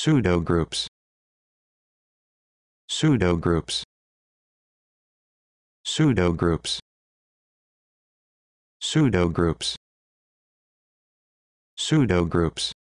pseudo groups pseudo groups pseudo groups pseudo groups pseudo groups